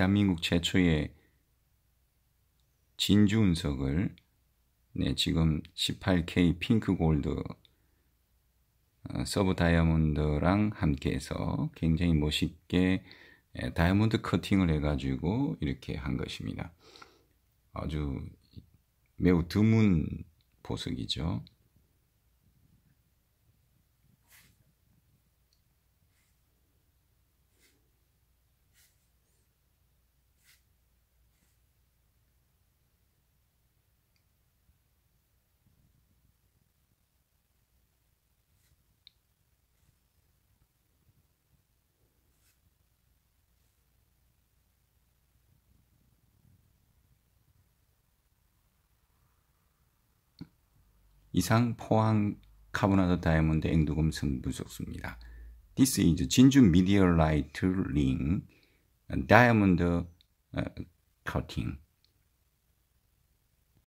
대한민국 최초의 진주 운석을 네, 지금 18K 핑크 골드 어, 서브 다이아몬드랑 함께해서 굉장히 멋있게 예, 다이아몬드 커팅을 해가지고 이렇게 한 것입니다. 아주 매우 드문 보석이죠. 이상 포항 카보나드 다이아몬드 앵두금 성분석수입니다. This is 진주 미디어라이트 링 다이아몬드 커팅